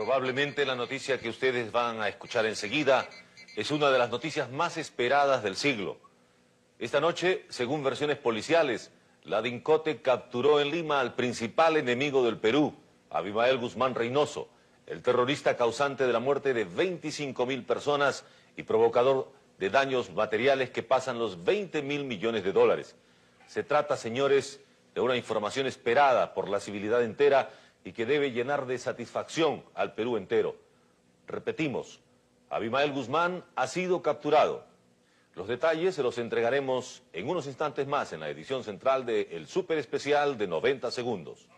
Probablemente la noticia que ustedes van a escuchar enseguida es una de las noticias más esperadas del siglo. Esta noche, según versiones policiales, la DINCOTE capturó en Lima al principal enemigo del Perú, Abimael Guzmán Reynoso, el terrorista causante de la muerte de 25.000 personas y provocador de daños materiales que pasan los 20 mil millones de dólares. Se trata, señores, de una información esperada por la civilidad entera y que debe llenar de satisfacción al Perú entero. Repetimos, Abimael Guzmán ha sido capturado. Los detalles se los entregaremos en unos instantes más en la edición central de El Super Especial de 90 Segundos.